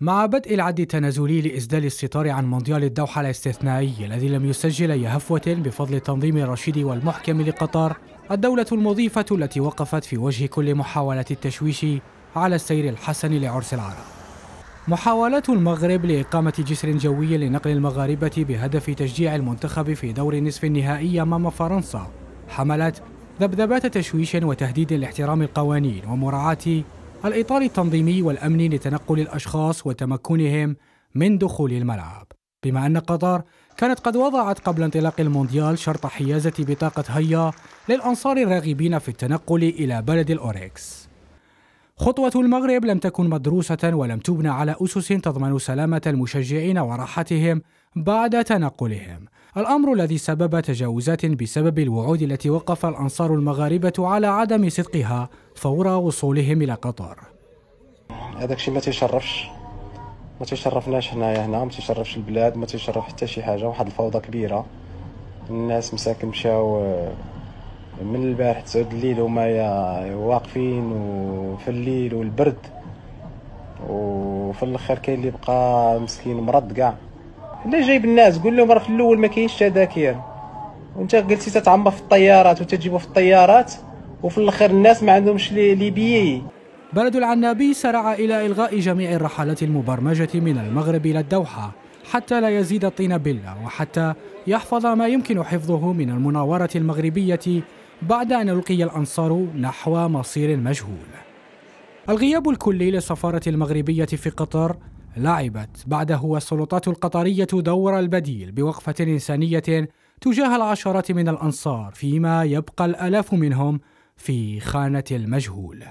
مع بدء العد التنازلي لإسدال الستار عن مونديال الدوحة الاستثنائي الذي لم يسجل أي هفوة بفضل التنظيم الرشيد والمحكم لقطر الدولة المضيفة التي وقفت في وجه كل محاولة التشويش على السير الحسن لعرس العرب محاولات المغرب لإقامة جسر جوي لنقل المغاربة بهدف تشجيع المنتخب في دور نصف النهائي أمام فرنسا حملت ذبذبات تشويش وتهديد لاحترام القوانين ومراعاة الإطار التنظيمي والأمني لتنقل الأشخاص وتمكنهم من دخول الملعب بما أن قطر كانت قد وضعت قبل انطلاق المونديال شرط حيازة بطاقة هيا للأنصار الراغبين في التنقل إلى بلد الأوريكس خطوة المغرب لم تكن مدروسة ولم تبنى على أسس تضمن سلامة المشجعين وراحتهم بعد تنقلهم الأمر الذي سبب تجاوزات بسبب الوعود التي وقف الأنصار المغاربة على عدم صدقها فور وصولهم إلى قطر هذاك الشيء ما تيشرفش ما تيشرفناش هنايا هنا ما تيشرفش البلاد ما تيشرف حتى شي حاجه واحد الفوضى كبيره الناس مساكن مشاو من البارح تسعود الليل يا واقفين وفي الليل والبرد وفي الاخر كاين اللي بقى مسكين مرض كاع حنا جايب الناس قول لهم راه في الاول ما كاينش تذاكر وانت قلتي تتعمر في الطيارات وتجيبوا في الطيارات وفي الاخر الناس ما عندهمش لي بلد العنابي سرع إلى إلغاء جميع الرحلات المبرمجة من المغرب إلى الدوحة حتى لا يزيد الطين بلة وحتى يحفظ ما يمكن حفظه من المناورة المغربية بعد أن ألقي الأنصار نحو مصير مجهول الغياب الكلي للسفارة المغربية في قطر لعبت بعده السلطات القطرية دور البديل بوقفة إنسانية تجاه العشرات من الأنصار فيما يبقى الآلاف منهم في خانة المجهول